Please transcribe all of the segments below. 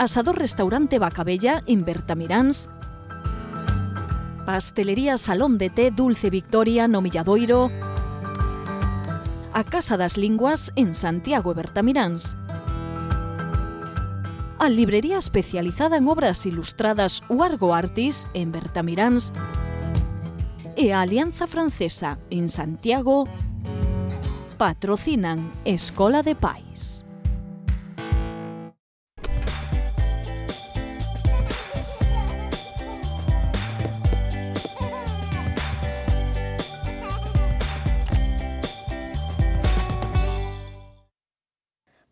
Asador Restaurante Bacabella en Bertamiráns, Pastelería Salón de Té Dulce Victoria no Milladoiro, a Casa das Linguas en Santiago e Bertamiráns, a librería especializada en obras ilustradas Huargo Artis en Bertamiráns e a Alianza Francesa en Santiago patrocinan Escola de País.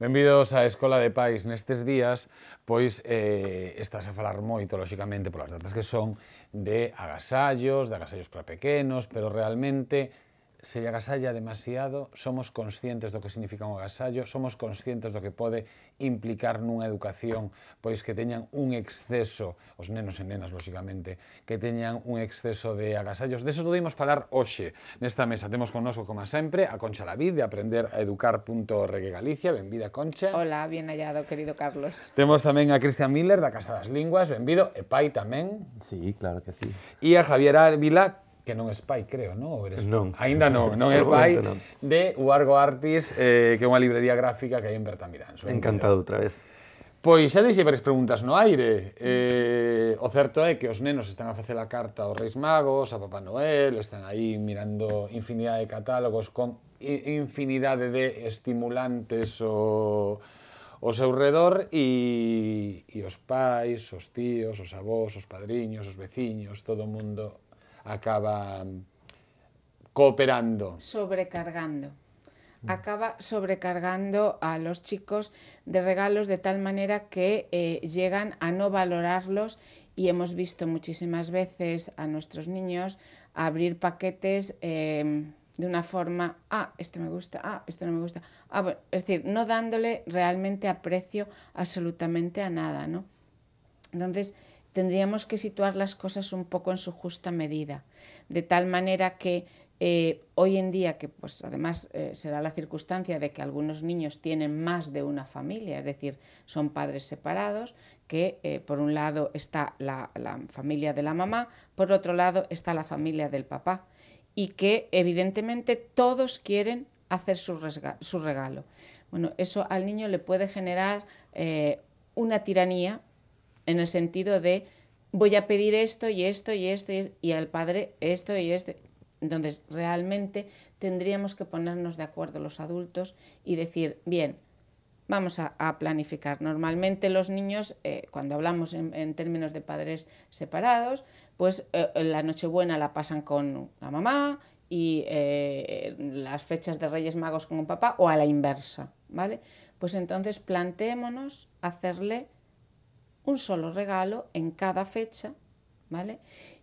Benvidos á Escola de Pais nestes días, pois eh, estás a falar moito, lóxicamente, polas datas que son de agasallos, de agasallos para pequenos, pero realmente se lle agasalla demasiado, somos conscientes do que significa un agasallo, somos conscientes do que pode implicar nunha educación pois que teñan un exceso, os nenos e nenas, lóxicamente, que teñan un exceso de agasallos. Deso podemos falar hoxe nesta mesa. Temos connosco, como sempre, a Concha Lavid, de aprender a educar.regue Galicia. Benvida, Concha. Hola, bien hallado, querido Carlos. Temos tamén a Cristian Miller, da Casa das Linguas. Benvido, e pai tamén. Sí, claro que sí. E a Javier Ávila, que non é pai, creo, non? Eres... Non. Ainda non, non é pai non. de Argo Artis, eh, que é unha librería gráfica que hai en Bertamiráns. Encantado outra vez. Pois xa deixe varias preguntas no aire. Eh, o certo é que os nenos están a facer a carta aos Reis Magos, a Papá Noel, están aí mirando infinidade de catálogos con infinidade de estimulantes o o seu redor e, e os pais, os tíos, os avós, os padriños, os veciños, todo o mundo acaba mm, cooperando. Sobrecargando. Acaba sobrecargando a los chicos de regalos de tal manera que eh, llegan a no valorarlos y hemos visto muchísimas veces a nuestros niños abrir paquetes em, de una forma, ah, este me gusta, ah, este no me gusta. Ah, es decir, no dándole realmente aprecio absolutamente a nada, ¿no? Entonces, tendríamos que situar las cosas un poco en su justa medida, de tal manera que eh, hoy en día, que pues además eh, se da la circunstancia de que algunos niños tienen más de una familia, es decir, son padres separados, que eh, por un lado está la, familia de la mamá, por otro lado está la familia del papá, y que evidentemente todos quieren hacer su, su regalo. Bueno, eso al niño le puede generar una tiranía en el sentido de voy a pedir esto y esto y esto y, al Padre esto y este. Entonces, realmente tendríamos que ponernos de acuerdo los adultos y decir, bien, vamos a, planificar. Normalmente los niños, eh, cuando hablamos en, términos de padres separados, pues eh, la Nochebuena la pasan con la mamá y eh, las fechas de Reyes Magos con un papá o a la inversa, ¿vale? Pues entonces planteémonos hacerle un solo regalo en cada fecha, ¿vale?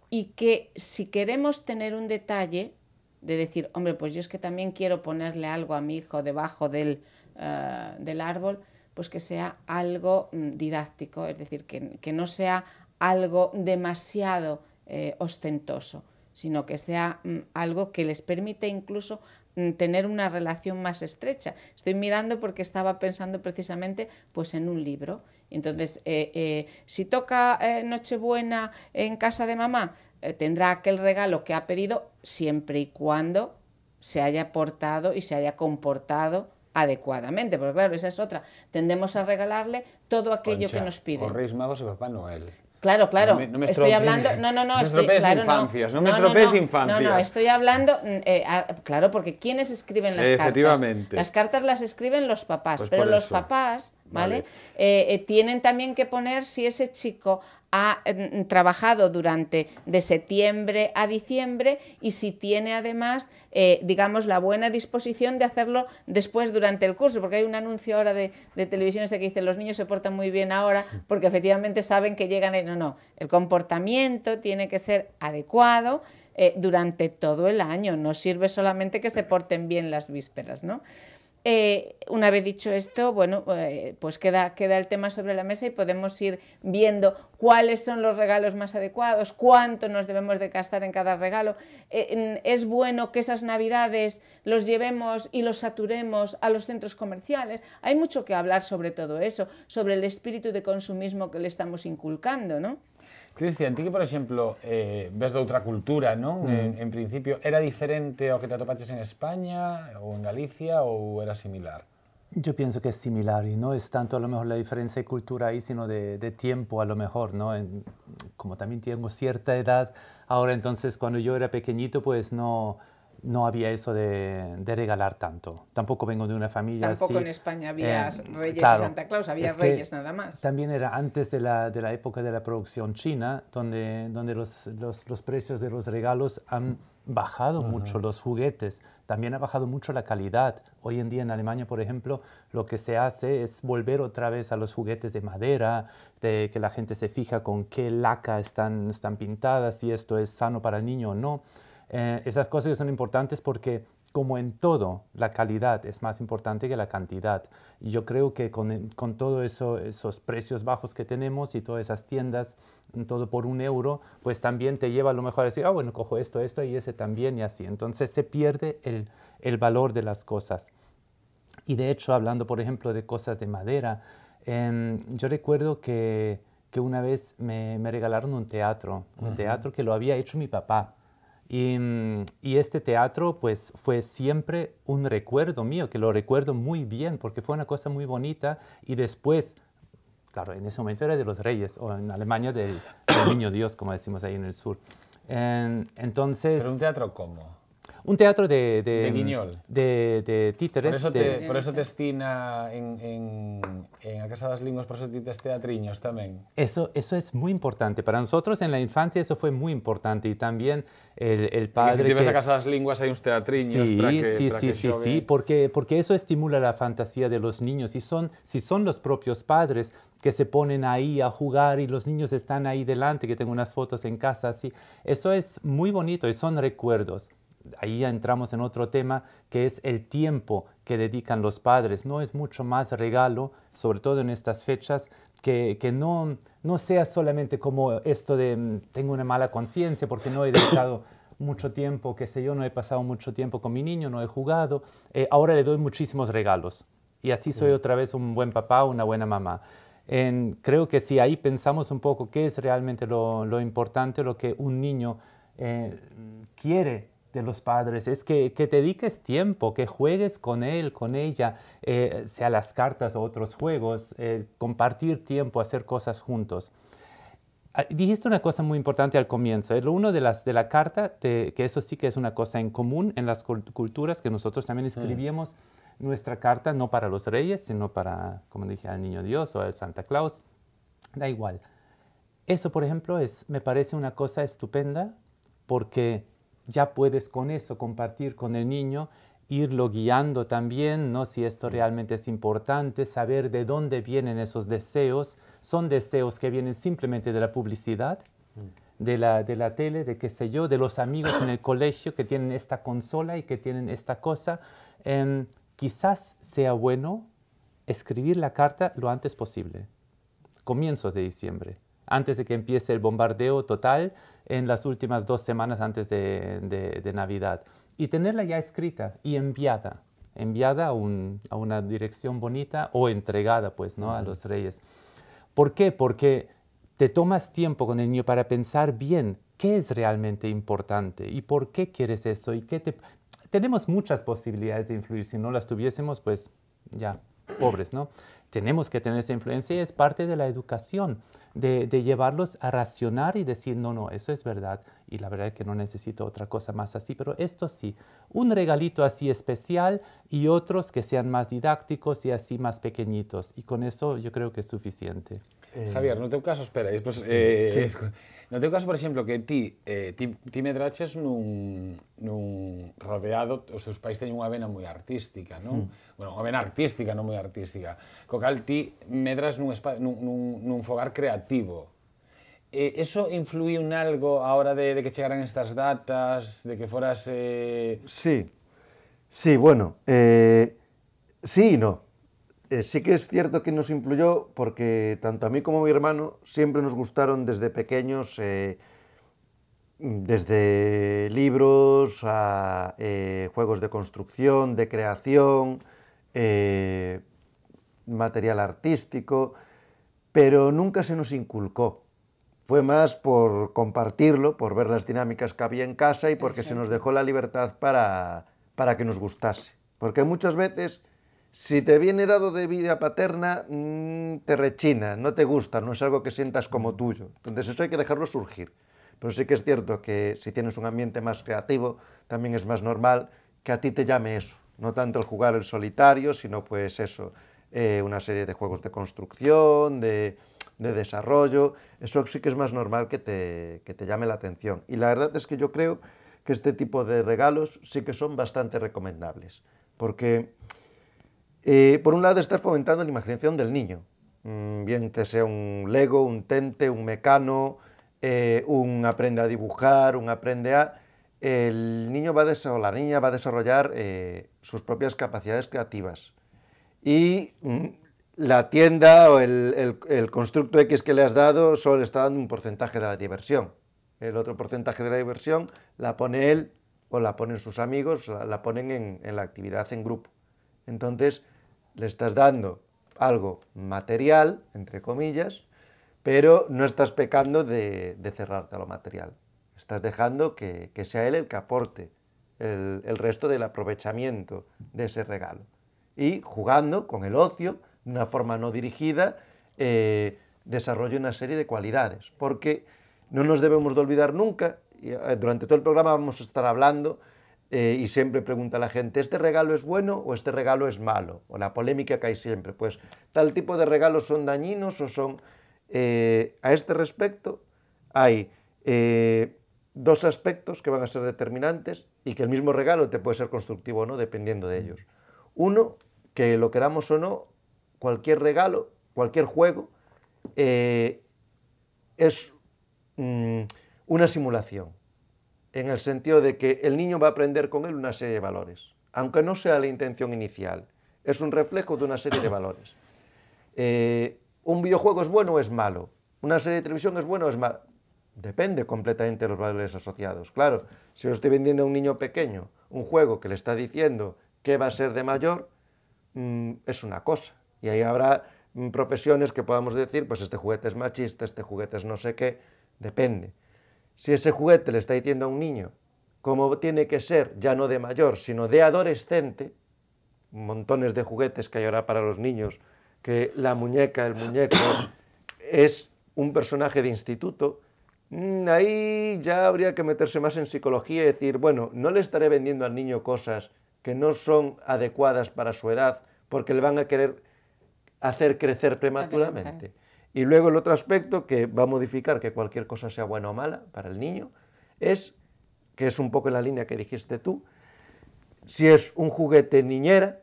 Y que si queremos tener un detalle de decir, hombre, pues yo es que también quiero ponerle algo a mi hijo debajo del, eh, árbol, pues que sea algo mm, didáctico, es decir, que, no sea algo demasiado eh, ostentoso, sino que sea mm, algo que les permite incluso mm, tener una relación más estrecha. Estoy mirando porque estaba pensando precisamente pues en un libro entonces, eh, eh, si toca eh, Nochebuena en casa de mamá, tendrá aquel regalo que ha pedido siempre y cuando se haya portado y se haya comportado adecuadamente, porque claro, esa es otra. Tendemos a regalarle todo aquello que nos pide. Reyes Magos y Papá Noel. Claro, claro. No me, no estoy hablando. No, no, no. Estoy, infancias. No, me estropees infancias. No, no, estoy hablando. Mm, claro, porque ¿quiénes escriben las Efectivamente. cartas? Las cartas las escriben los papás, pues pero los papás ¿vale? Eh, eh, tienen también que poner si ese chico ha mm, mm, trabajado durante de septiembre a diciembre y si tiene además, eh, digamos, la buena disposición de hacerlo después durante el curso, porque hay un anuncio ahora de, de este que dice los niños se portan muy bien ahora porque efectivamente saben que llegan, y no, no, el comportamiento tiene que ser adecuado. durante todo el año, no sirve solamente que se porten bien las vísperas, ¿no? Eh, una vez dicho esto, bueno, eh, pues queda, el tema sobre la mesa y podemos ir viendo cuáles son los regalos más adecuados, cuánto nos debemos de gastar en cada regalo. Eh, es bueno que esas navidades los llevemos y los saturemos a los centros comerciales. Hay mucho que hablar sobre todo eso, sobre el espíritu de consumismo que le estamos inculcando, ¿no? Cristian, ti que, por ejemplo eh, ves de otra cultura, ¿no? Mm. En, principio, era diferente lo que te atopaches en España o en Galicia o era similar? Yo pienso que es similar y no es tanto a lo mejor la diferencia de cultura ahí, sino de, tiempo a lo mejor, ¿no? como también tengo cierta edad ahora, entonces cuando yo era pequeñito, pues no, no había eso de, regalar tanto. Tampoco vengo de una familia Tampoco en España había eh, reyes y Santa Claus, había reyes nada más. También era antes de la, época de la producción china, donde, donde los, precios de los regalos han bajado mucho, los juguetes. También ha bajado mucho la calidad. Hoy en día en Alemania, por ejemplo, lo que se hace es volver otra vez a los juguetes de madera, de que la gente se fija con qué laca están, están pintadas, si esto es sano para el niño o no. Eh, esas cosas son importantes porque, como en todo, la calidad es más importante que la cantidad. Y yo creo que con, eh, con todos eso, esos precios bajos que tenemos y todas esas tiendas, mm, todo por un euro, pues también te lleva a lo mejor a decir, ah, bueno, cojo esto, esto y ese también y así. Entonces se pierde el, valor de las cosas. Y de hecho, hablando, por ejemplo, de cosas de madera, em, yo recuerdo que, una vez me, regalaron un teatro, un teatro que lo había hecho mi papá. Y, este teatro pues fue siempre un recuerdo mío, que lo recuerdo muy bien porque fue una cosa muy bonita y después, claro, en ese momento era de los reyes o en Alemania del, Niño Dios, como decimos ahí en el sur. entonces... ¿Pero un teatro cómo? Un teatro de... De, de mm, De, títeres. Por eso, te, por en, en, en Casa por eso teatriños también. Eso, eso es muy importante. Para nosotros en la infancia eso fue muy importante y también el, padre... si te que... a Casa las hay unos teatriños sí, para que, Sí, sí, sí, sí, porque, porque eso estimula la fantasía de los niños y son, si son los propios padres que se ponen ahí a jugar y los niños están ahí delante, que tengo unas fotos en casa así. Eso es muy bonito y son recuerdos ahí ya entramos en otro tema que es el tiempo que dedican los padres. No es mucho más regalo, sobre todo en estas fechas, que, no, sea solamente como esto de mm, tengo una mala conciencia porque no he dedicado mucho tiempo, qué sé yo, no he pasado mucho tiempo con mi niño, no he jugado, eh, ahora le doy muchísimos regalos. Y así soy mm. otra vez un buen papá, una buena mamá. creo que si ahí pensamos un poco qué es realmente lo, importante, lo que un niño eh, quiere de los padres es que, que, te dediques tiempo, que juegues con él, con ella, eh, sea las cartas o otros juegos, eh, compartir tiempo, hacer cosas juntos. Ah, dijiste una cosa muy importante al comienzo. el eh, uno de las de la carta, que eso sí que es una cosa en común en las culturas, que nosotros también escribimos nuestra carta no para los reyes, sino para, como dije, al niño Dios o al Santa Claus. Da igual. Eso, por ejemplo, es, me parece una cosa estupenda porque ya puedes con eso compartir con el niño, irlo guiando también, ¿no? si esto realmente es importante, saber de dónde vienen esos deseos. ¿Son deseos que vienen simplemente de la publicidad? Mm. De la, de la, tele, de qué sé yo, de los amigos en el colegio que tienen esta consola y que tienen esta cosa, em, quizás sea bueno escribir la carta lo antes posible, comienzos de diciembre, antes de que empiece el bombardeo total en las últimas dos semanas antes de, Navidad. Y tenerla ya escrita y enviada, enviada a, una dirección bonita o entregada pues, ¿no? a los reyes. ¿Por qué? Porque te tomas tiempo con el niño para pensar bien qué es realmente importante y por qué quieres eso y qué Tenemos muchas posibilidades de influir, si no las tuviésemos, pues ya, pobres, ¿no? Tenemos que tener esa influencia y es parte de la educación, de, llevarlos a racionar y decir, no, no, eso es verdad y la verdad es que no necesito otra cosa más así, pero esto sí, un regalito así especial y otros que sean más didácticos y así más pequeñitos y con eso yo creo que es suficiente. Javier, no tengo caso, espera, y eh, No teu caso, por exemplo, que ti, eh, ti, ti medraches nun, nun rodeado, os teus pais teñen unha vena moi artística, non? Mm. Bueno, unha vena artística, non moi artística. Co cal ti medras nun, espa, nun, nun, nun fogar creativo. Eh, eso en algo a hora de, de que chegaran estas datas, de que foras... Eh... Sí, sí, bueno, eh, sí e no. Eh, sí que es cierto que nos influyó porque tanto a mí como a mi hermano siempre nos gustaron desde pequeños, eh, desde libros a eh, juegos de construcción, de creación, material artístico, pero nunca se nos inculcó. Fue más por compartirlo, por ver las dinámicas que había en casa y porque se nos dejó la libertad para, para que nos gustase. Porque muchas veces si te viene dado de vida paterna, mm, te rechina, no te gusta, no es algo que sientas como mm. tuyo. Entonces eso hay que dejarlo surgir. Pero sí que es cierto que si tienes un ambiente más creativo, también es más normal que a ti te llame eso. No tanto el jugar el solitario, sino pues eso, eh, una serie de juegos de construcción, de, desarrollo. Eso sí que es más normal que te, que te llame la atención. Y la verdad es que yo creo que este tipo de regalos sí que son bastante recomendables. Porque eh, por un lado, estás fomentando la imaginación del niño, mm, bien que sea un Lego, un Tente, un Mecano, eh, un aprende a dibujar, un aprende a... El niño va a o la niña va a desarrollar eh, sus propias capacidades creativas. Y mm, la tienda o el, el, constructo X que le has dado solo le está dando un porcentaje de la diversión. El otro porcentaje de la diversión la pone él o la ponen sus amigos, la, ponen en, en la actividad en grupo. Entonces, le estás dando algo material, entre comillas, pero no estás pecando de, cerrarte a lo material. Estás dejando que, sea él el que aporte el, resto del aprovechamiento de ese regalo. Y jugando con el ocio, de una forma no dirigida, eh, desarrolla una serie de cualidades. Porque no nos debemos de olvidar nunca, y eh, durante todo el programa vamos a estar hablando eh, y siempre pregunta la gente, ¿este regalo es bueno o este regalo es malo? O la polémica que hay siempre, pues tal tipo de regalos son dañinos o son... Eh, a este respecto hay eh, dos aspectos que van a ser determinantes y que el mismo regalo te puede ser constructivo o no, dependiendo de mm. ellos. Uno, que lo queramos o no, cualquier regalo, cualquier juego, es mm, una simulación en el sentido de que el niño va a aprender con él una serie de valores, aunque no sea la intención inicial, es un reflejo de una serie de valores. Eh, ¿Un videojuego es bueno o es malo? ¿Una serie de televisión es bueno o es malo, Depende completamente de los valores asociados. Claro, si yo estoy vendiendo a un niño pequeño un juego que le está diciendo qué va a ser de mayor, mm, es una cosa. Y ahí habrá mm, profesiones que podamos decir, pues este juguete es machista, este juguete es no sé qué, depende. Si ese juguete le está diciendo a un niño como tiene que ser, ya no de mayor, sino de adolescente, montones de juguetes que hay ahora para los niños, que la muñeca, el muñeco, es un personaje de instituto, mm, ahí ya habría que meterse más en psicología y decir, bueno, no le estaré vendiendo al niño cosas que no son adecuadas para su edad, porque le van a querer hacer crecer prematuramente. Y luego el otro aspecto que va a modificar que cualquier cosa sea buena o mala para el niño es, que es un poco la línea que dijiste tú, si es un juguete niñera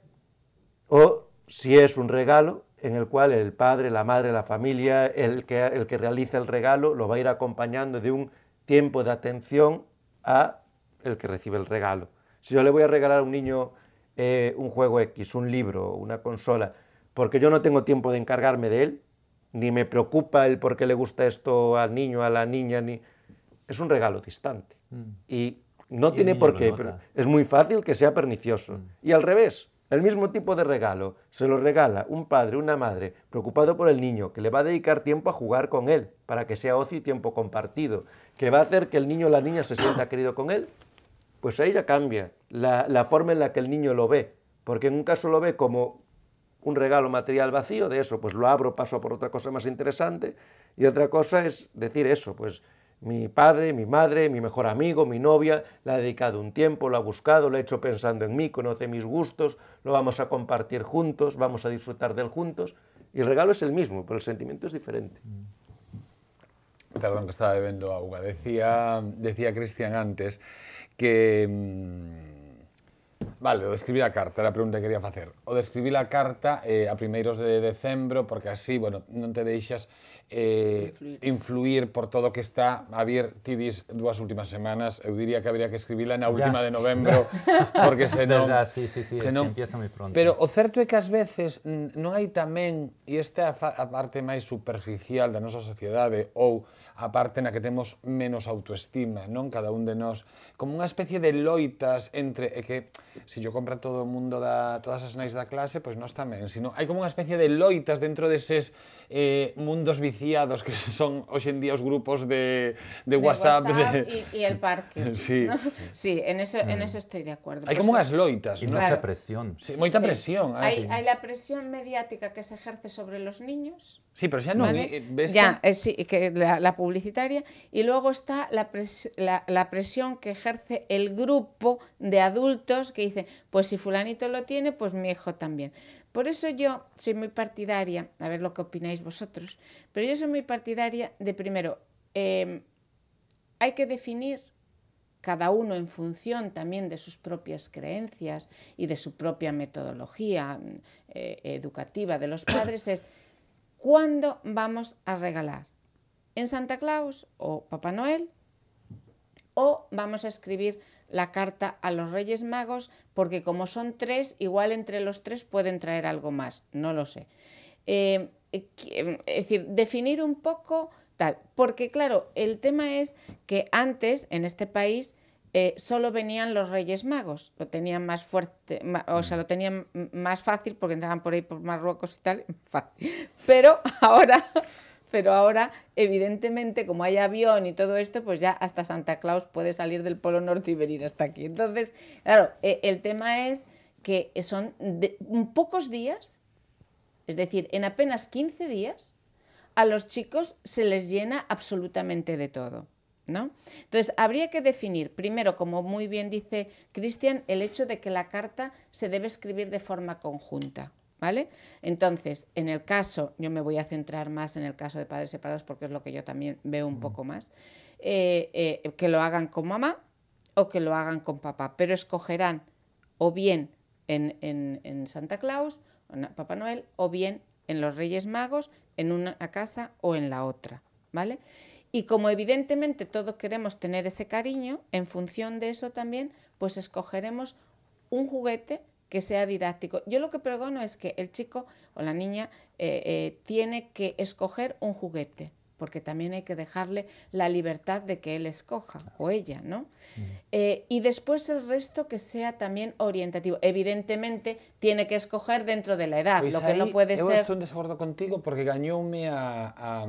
o si es un regalo en el cual el padre, la madre, la familia, el que, el que realiza el regalo, lo va a ir acompañando de un tiempo de atención a el que recibe el regalo. Si yo le voy a regalar a un niño eh, un juego X, un libro, una consola, porque yo no tengo tiempo de encargarme de él, ni me preocupa el por qué le gusta esto al niño, a la niña, ni... Es un regalo distante. Mm. Y no tiene por qué, pero es muy fácil que sea pernicioso. Mm. Y al revés, el mismo tipo de regalo se lo regala un padre, una madre, preocupado por el niño, que le va a dedicar tiempo a jugar con él, para que sea ocio y tiempo compartido, que va a hacer que el niño o la niña se sienta querido con él, pues ahí ya cambia la, la forma en la que el niño lo ve, porque en un caso lo ve como un regalo material vacío, de eso pues lo abro, paso por otra cosa más interesante, y otra cosa es decir eso, pues mi padre, mi madre, mi mejor amigo, mi novia, la ha dedicado un tiempo, lo ha buscado, lo ha hecho pensando en mí, conoce mis gustos, lo vamos a compartir juntos, vamos a disfrutar del juntos, y el regalo es el mismo, pero el sentimiento es diferente. Mm. Perdón que estaba bebiendo agua. Decía, decía Cristian antes que mm, Vale, o de escribir a carta, era a pregunta que quería facer. O de escribir a carta eh, a primeiros de decembro, porque así, bueno, non te deixas eh, influir. influir por todo o que está a vir, ti dúas últimas semanas, eu diría que habría que escribila na última ya. de novembro, porque senón... Verdad, sí, sí, sí, senón, es que empieza moi pronto. Pero o certo é que ás veces non hai tamén, e esta é a, a parte máis superficial da nosa sociedade, ou a parte na que temos menos autoestima, non? Cada un de nós como unha especie de loitas entre e que se yo compra todo o mundo da todas as nais da clase, pois nós tamén, sino hai como unha especie de loitas dentro deses eh, mundos viciados que son hoxe en día os grupos de, de, de WhatsApp, e de... el parque. sí. ¿no? Sí, en eso mm. en eso estoy de acuerdo. Hai como unhas loitas, ¿no? Claro. presión. Sí, moita sí. presión. Hai, hai la presión mediática que se ejerce sobre los niños Sí, pero ya no. ya, sí, que la, publicitaria. Y luego está la, presión que ejerce el grupo de adultos que dice, pues si fulanito lo tiene, pues mi hijo también. Por eso yo soy muy partidaria, a ver lo que opináis vosotros, pero yo soy muy partidaria de primero, em, hay que definir cada uno en función también de sus propias creencias y de su propia metodología eh, educativa de los padres, es ¿Cuándo vamos a regalar? ¿En Santa Claus o Papá Noel? ¿O vamos a escribir la carta a los Reyes Magos? Porque como son tres, igual entre los tres pueden traer algo más, no lo sé. Eh, eh, eh, es decir, definir un poco tal, porque claro, el tema es que antes en este país eh, solo venían los Reyes Magos, lo tenían más fuerte, o sea, mm. lo tenían más fácil porque entraban por ahí por Marruecos y tal, fácil. Pero ahora, pero ahora, evidentemente, como hay avión y todo esto, pues ya hasta Santa Claus puede salir del Polo Norte y venir hasta aquí. Entonces, claro, e, el tema es que son pocos días, es decir, en apenas 15 días, a los chicos se les llena absolutamente de todo. ¿no? Entonces, habría que definir, primero, como muy bien dice Cristian, el hecho de que la carta se debe escribir de forma conjunta. ¿Vale? Entonces, en el caso, yo me voy a centrar más en el caso de padres separados porque es lo que yo también veo un mm. poco más, eh, eh, que lo hagan con mamá o que lo hagan con papá, pero escogerán o bien en, en Santa Claus, en Papá Noel, o bien en los Reyes Magos, en una casa o en la otra, ¿vale? Y como evidentemente todos queremos tener ese cariño, en función de eso también, pues escogeremos un juguete que sea didáctico. Yo lo que pregono es que el chico o la niña eh, eh, tiene que escoger un juguete porque también hay que dejarle la libertad de que él escoja o ella, ¿no? Eh, y después el resto que sea también orientativo. Evidentemente tiene que escoger dentro de la edad, pues lo que no puede ser... Yo estoy en desacuerdo contigo porque gañoume a, a,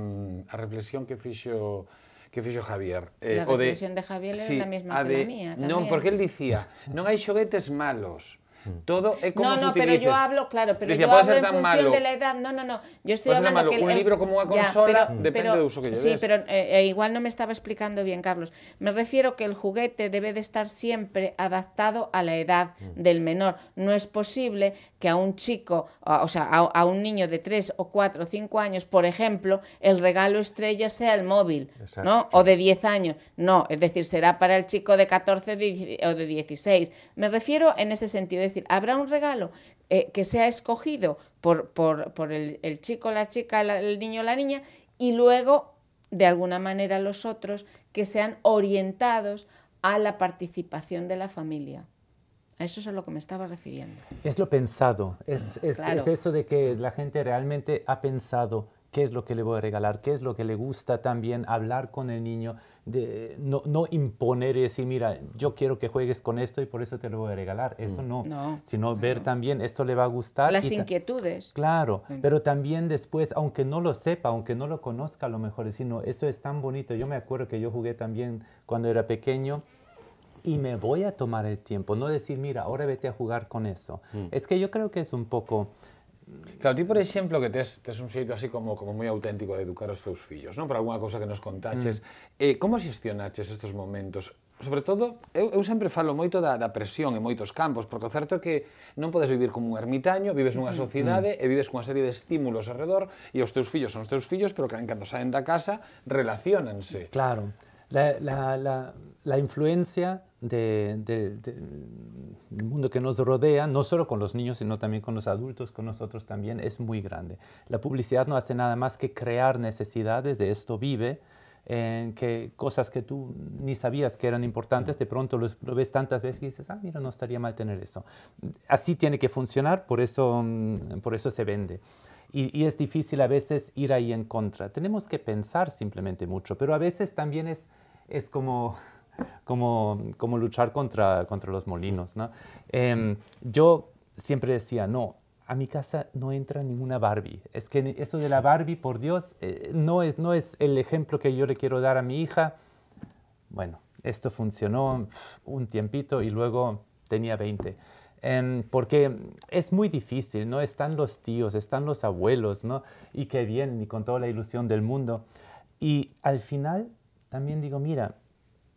reflexión que hizo que fixo Javier. Eh, la reflexión de, Javier era la misma que la mía. también. No, porque él decía, no hay juguetes malos, Mm. Todo es como No, no, pero yo hablo, claro, pero yo hablo en función de la edad. No, no, no. Yo estoy hablando de que el, un libro como una consola depende del uso que lleves. Sí, pero eh, eh, igual no me estaba explicando bien, Carlos. Me refiero que el juguete debe de estar siempre adaptado a la edad mm. del menor. No es posible que a un chico, o sea, a, un niño de 3 o 4 o 5 años, por ejemplo, el regalo estrella sea el móvil, ¿no? O de 10 años. No, es decir, será para el chico de 14 o de 16. Me refiero en ese sentido decir, habrá un regalo eh, que sea escogido por, el, chico, la chica, el niño, la niña, y luego, de alguna manera, los otros que sean orientados a la participación de la familia. A eso es a lo que me estaba refiriendo. Es lo pensado, es eso de que la gente realmente ha pensado qué es lo que le voy a regalar, qué es lo que le gusta también, hablar con el niño, no, imponer y decir, mira, yo quiero que juegues con esto y por eso te lo voy a regalar. Eso mm. no. no sino ver también, esto le va a gustar. Las inquietudes. Claro, pero también después, aunque no lo sepa, aunque no lo conozca, a lo mejor decir, no, eso es tan bonito. Yo me acuerdo que yo jugué también cuando era pequeño y me voy a tomar el tiempo, no decir, mira, ahora vete a jugar con eso. Mm. Es que yo creo que es un poco Claro, ti, por exemplo, que tes, tes un xeito así como como moi auténtico de educar os teus fillos, non? Por alguna cousa que nos contaches. Mm. Eh, como xestionaches estes momentos? Sobre todo, eu, eu sempre falo moito da, da presión en moitos campos, porque o certo é que non podes vivir como un ermitaño, vives nunha mm, sociedade mm. e vives cunha serie de estímulos alrededor e os teus fillos son os teus fillos, pero que cando saen da casa relacionanse. Claro. la, influencia del mundo que nos rodea, no solo con los niños, sino también con los adultos, con nosotros también, es muy grande. La publicidad no hace nada más que crear necesidades, de esto vive, que cosas que tú ni sabías que eran importantes, de pronto lo ves tantas veces y dices, ah, mira, no estaría mal tener eso. Así tiene que funcionar, por eso, mm, por eso se vende. y, es difícil a veces ir ahí en contra. Tenemos que pensar simplemente mucho, pero a veces también es es como, como, luchar contra, contra los molinos. ¿no? Em, yo siempre decía, no, a mi casa no entra ninguna Barbie. Es que eso de la Barbie, por Dios, eh, no, es, no es el ejemplo que yo le quiero dar a mi hija. Bueno, esto funcionó un tiempito y luego tenía 20. Em, porque es muy difícil, ¿no? Están los tíos, están los abuelos, ¿no? Y que bien, y con toda la ilusión del mundo. Y al final también digo, mira,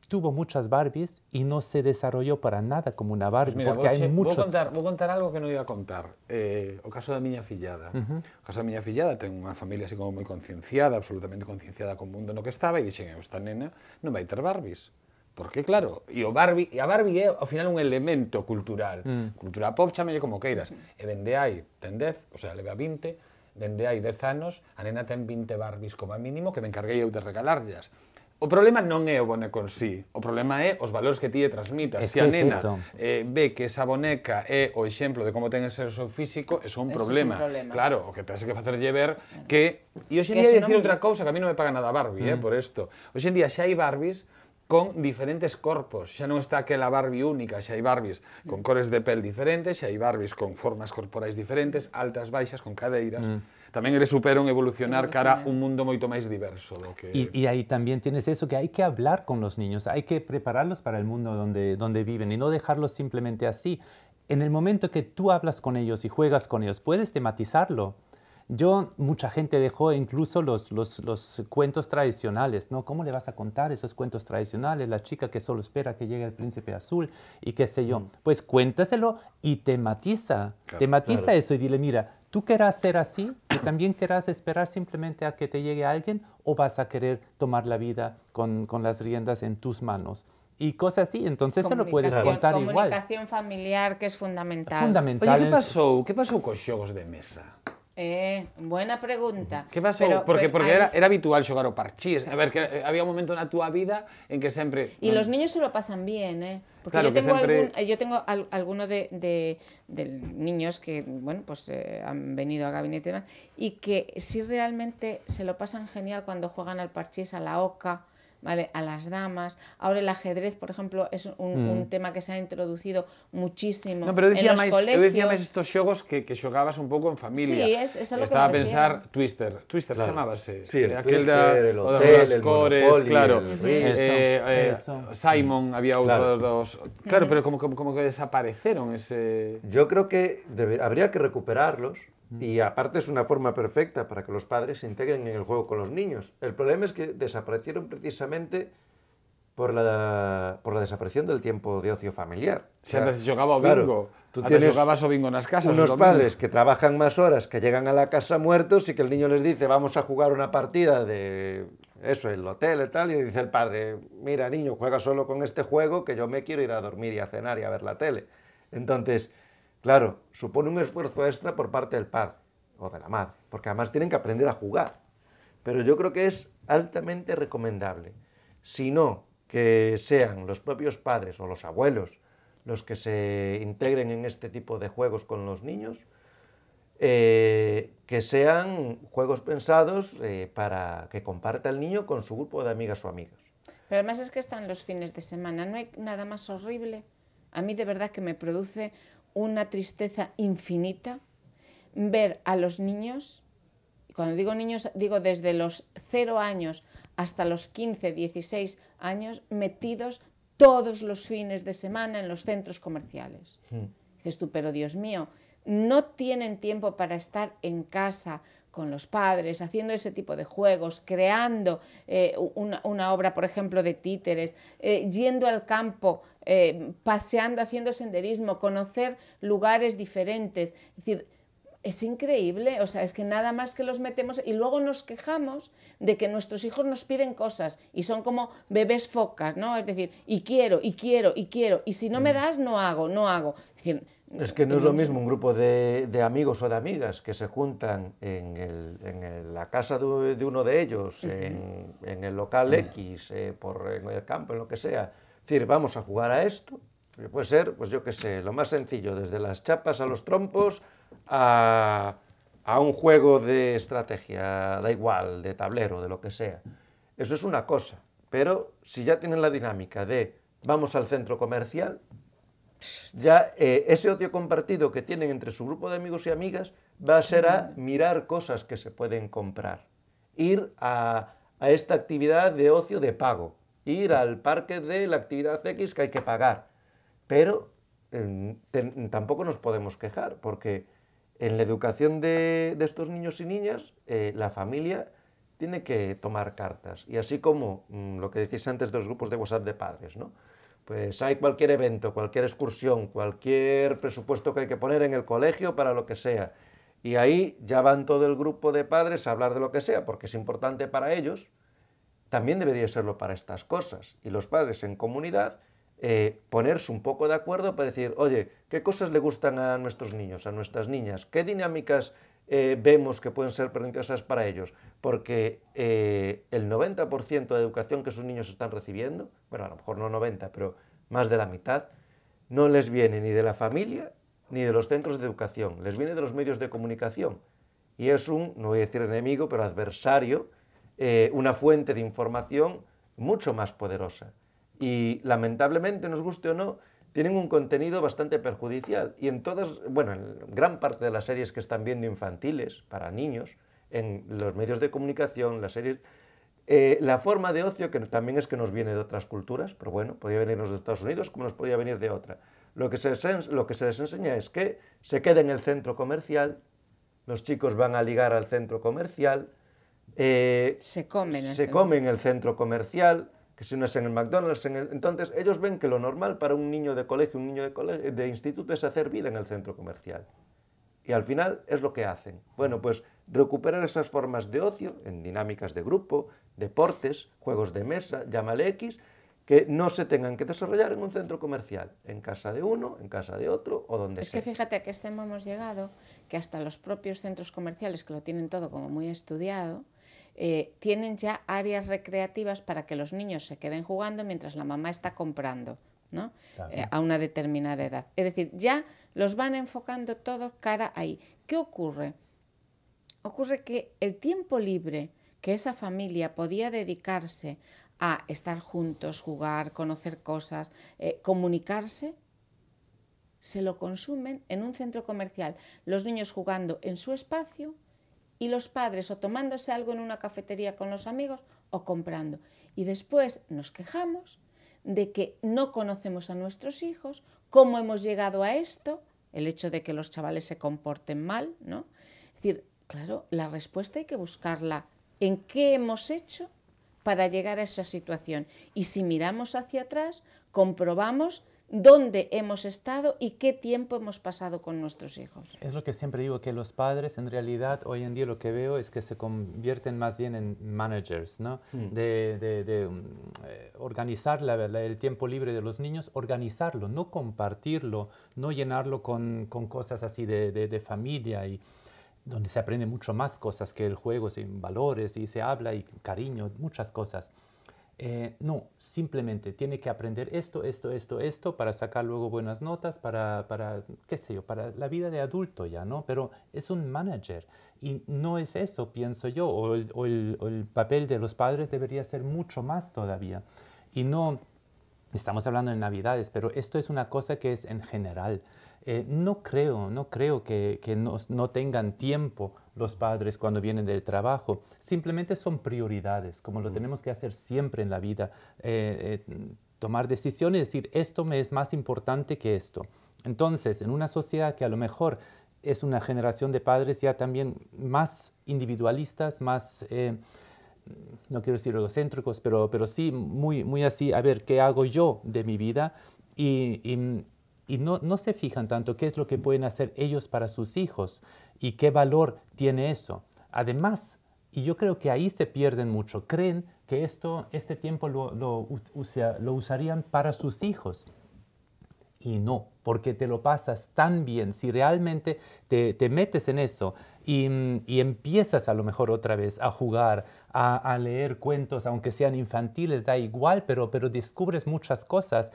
tuvo muchas Barbies y no se desarrolló para nada como una Barbie, pues mira, porque vou, hai muchos... Vou contar, vou contar algo que non iba a contar. Eh, o caso da miña fillada. Uh -huh. O caso da miña fillada ten unha familia así como moi concienciada, absolutamente concienciada con el mundo no que estaba, e dicen, esta nena non vai ter Barbies. Porque claro, e o Barbie, e a Barbie é ao final un elemento cultural. Mm. Cultura pop, chamelle como queiras. E dende hai, ten 10, o sea, leva 20, dende hai 10 anos, a nena ten 20 Barbies como mínimo que me encarguei eu de regalarlas. O problema non é o boneco en sí, o problema é os valores que ti lle transmitas. Es Se a nena é eh, ve que esa boneca é o exemplo de como ten ese seu físico, é un, un problema. Claro, o que tens que facerlle ver claro. que... E hoxe en día dicir outra cousa, que a mí non me paga nada Barbie, eh, mm. eh, por isto. Hoxe en día xa hai Barbies con diferentes corpos. Xa non está aquela Barbie única, xa hai Barbies con cores de pel diferentes, xa hai Barbies con formas corporais diferentes, altas, baixas, con cadeiras. Mm tamén supero en evolucionar cara a un mundo muy más diverso Y, ahí también tienes eso que hay que hablar con los niños, hay que prepararlos para el mundo donde, viven y no dejarlos simplemente así. En el momento que tú hablas con ellos y juegas con ellos, puedes tematizarlo. Yo, mucha gente dejó incluso los, los, los, cuentos tradicionales, ¿no? ¿Cómo le vas a contar esos cuentos tradicionales? La chica que solo espera que llegue el príncipe azul y qué sé yo. Mm. Pues cuéntaselo y tematiza, tematiza eso y dile, mira, ¿Tú querrás ser así? y también querrás esperar simplemente a que te llegue alguien? ¿O vas a querer tomar la vida con, las riendas en tus manos? Y cosas así, entonces se lo puedes contar igual. Comunicación familiar que es fundamental. Fundamental. Oye, ¿qué pasó? ¿Qué pasó con de mesa? Eh, buena pregunta. ¿Qué pasó? porque era, habitual jugar al parchís. A ver, que eh, había un momento en tu vida en que siempre... Y los niños se lo pasan bien, ¿eh? Porque eh, yo, tengo algunos de, niños que, bueno, pues eh, han venido a gabinete y y que sí realmente se lo pasan genial cuando juegan al parchís, a la oca, ¿vale? a las damas. Ahora el ajedrez, por ejemplo, es un, mm. tema que se ha introducido muchísimo en los colegios. Yo decía más estos juegos que, que jugabas un poco en familia. Sí, es, Estaba a pensar Twister. Twister claro. Sí, el eh, aquel Twister, el cores, claro. eh, eh Simon había dos... Claro, pero ¿cómo que desaparecieron ese... Yo creo que habría que recuperarlos y aparte es una forma perfecta para que los padres se integren en el juego con los niños. El problema es que desaparecieron precisamente por la, desaparición del tiempo de ocio familiar. Si antes jugaba bingo, tú tienes jugabas o bingo en las casas. los padres que trabajan más horas, que llegan a la casa muertos y que el niño les dice vamos a jugar una partida de eso, el hotel y tal, y dice el padre, mira niño, juega solo con este juego que yo me quiero ir a dormir y a cenar y a ver la tele. Entonces Claro, supone un esfuerzo extra por parte del padre o de la madre, porque además tienen que aprender a jugar. Pero yo creo que es altamente recomendable, si no que sean los propios padres o los abuelos los que se integren en este tipo de juegos con los niños, eh, que sean juegos pensados eh, para que comparta el niño con su grupo de amigas o amigos. Pero además es que están los fines de semana, no hay nada más horrible. A mí de verdad que me produce una tristeza infinita ver a los niños, cuando digo niños, digo desde los 0 años hasta los 15, 16 años, metidos todos los fines de semana en los centros comerciales. Hmm. Dices tú, pero Dios mío, no tienen tiempo para estar en casa con los padres, haciendo ese tipo de juegos, creando eh, una, obra, por ejemplo, de títeres, eh, yendo al campo, eh, paseando, haciendo senderismo, conocer lugares diferentes. Es decir, es increíble, o sea, es que nada más que los metemos y luego nos quejamos de que nuestros hijos nos piden cosas y son como bebés focas, ¿no? Es decir, y quiero, y quiero, y quiero, y si no me mm. das, no hago, no hago. Es es que no es lo mismo un grupo de, amigos o de amigas que se juntan en, la casa de, uno de ellos, en, el local X, eh, por, en el campo, en lo que sea. Es decir, vamos a jugar a esto. Puede ser, pues yo qué sé, lo más sencillo, desde las chapas a los trompos a, a un juego de estrategia, da igual, de tablero, de lo que sea. Eso es una cosa. Pero si ya tienen la dinámica de vamos al centro comercial, ya eh, ese ocio compartido que tienen entre su grupo de amigos y amigas va a ser a mirar cosas que se pueden comprar, ir a, esta actividad de ocio de pago, ir al parque de la actividad X que hay que pagar. Pero tampoco nos podemos quejar, porque en la educación de, estos niños y niñas, eh, la familia tiene que tomar cartas. Y así como mm, lo que decís antes de los grupos de WhatsApp de padres, ¿no? pues hay cualquier evento, cualquier excursión, cualquier presupuesto que hay que poner en el colegio para lo que sea. Y ahí ya van todo el grupo de padres a hablar de lo que sea, porque es importante para ellos, también debería serlo para estas cosas. Y los padres en comunidad eh, ponerse un poco de acuerdo para decir, oye, ¿qué cosas le gustan a nuestros niños, a nuestras niñas? ¿Qué dinámicas eh, vemos que pueden ser perniciosas para ellos, porque eh, el 90% de educación que sus niños están recibiendo, bueno, a lo mejor no 90, pero más de la mitad, no les viene ni de la familia ni de los centros de educación, les viene de los medios de comunicación. Y es un, no voy a decir enemigo, pero adversario, eh, una fuente de información mucho más poderosa. Y lamentablemente, nos guste o no, tienen un contenido bastante perjudicial. Y en todas, bueno, en gran parte de las series que están viendo infantiles, para niños, en los medios de comunicación, las series... Eh, la forma de ocio, que también es que nos viene de otras culturas, pero bueno, podía venirnos de Estados Unidos como nos podía venir de otra. Lo que, se les, enseña es que se queda en el centro comercial, los chicos van a ligar al centro comercial, eh, se, comen se comen el centro comercial, que si uno es en el McDonald's, entonces ellos ven que lo normal para un niño de colegio, un niño de, instituto es hacer vida en el centro comercial. Y al final es lo que hacen. Bueno, pues recuperar esas formas de ocio en dinámicas de grupo, deportes, juegos de mesa, llámale X, que no se tengan que desarrollar en un centro comercial, en casa de uno, en casa de otro o donde sea. Es que fíjate a que este hemos llegado, que hasta los propios centros comerciales, que lo tienen todo como muy estudiado, eh, tienen ya áreas recreativas para que los niños se queden jugando mientras la mamá está comprando. ¿no? Eh, a una determinada edad. Es decir, ya los van enfocando todos cara ahí. ¿Qué ocurre? Ocurre que el tiempo libre que esa familia podía dedicarse a estar juntos, jugar, conocer cosas, eh, comunicarse, se lo consumen en un centro comercial. Los niños jugando en su espacio, y los padres o tomándose algo en una cafetería con los amigos o comprando. Y después nos quejamos de que no conocemos a nuestros hijos, cómo hemos llegado a esto, el hecho de que los chavales se comporten mal, ¿no? Es decir, claro, la respuesta hay que buscarla en qué hemos hecho para llegar a esa situación. Y si miramos hacia atrás, comprobamos dónde hemos estado y qué tiempo hemos pasado con nuestros hijos. Es lo que siempre digo, que los padres en realidad hoy en día lo que veo es que se convierten más bien en managers, ¿no? Mm. De, mm, eh, organizar el tiempo libre de los niños, organizarlo, no compartirlo, no llenarlo con, cosas así de, de familia y donde se aprende mucho más cosas que el juego, sin valores y se habla y cariño, muchas cosas. Eh, no, simplemente tiene que aprender esto, esto, esto, esto para sacar luego buenas notas, para, para, qué sé yo, para la vida de adulto ya, ¿no? Pero es un manager y no es eso, pienso yo, o el, papel de los padres debería ser mucho más todavía. Y no, estamos hablando de Navidades, pero esto es una cosa que es en general. Eh, no creo, no creo que, no tengan tiempo los padres cuando vienen del trabajo. Simplemente son prioridades, como lo tenemos que hacer siempre en la vida. Eh, eh, tomar decisiones decir, esto me es más importante que esto. Entonces, en una sociedad que a lo mejor es una generación de padres ya también más individualistas, más, eh, no quiero decir egocéntricos, pero, pero sí muy, muy así, a ver, ¿qué hago yo de mi vida? Y, no, no, se fijan tanto qué es lo que pueden hacer ellos para sus hijos y qué valor tiene eso. Además, y yo creo que ahí se pierden mucho, creen que esto, este tiempo lo, lo, usarían para sus hijos. Y no, porque te lo pasas tan bien, si realmente te, metes en eso y, empiezas a lo mejor otra vez a jugar, a, leer cuentos, aunque sean infantiles, da igual, pero, pero descubres muchas cosas.